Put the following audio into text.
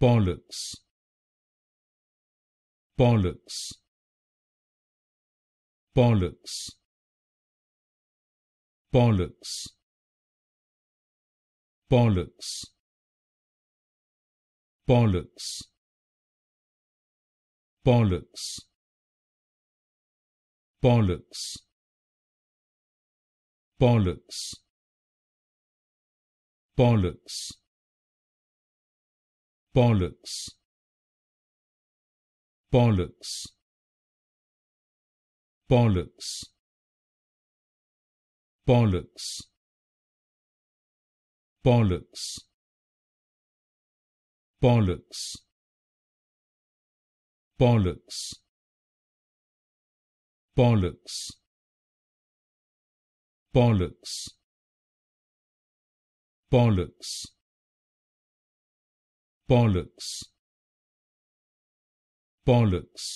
bollocks bollocks bollocks bollocks bollocks bollocks bollocks bollocks bollocks bollocks bollocks bollocks bollocks bollocks bollocks bollocks bollocks bollocks bollocks bollocks bollocks bollocks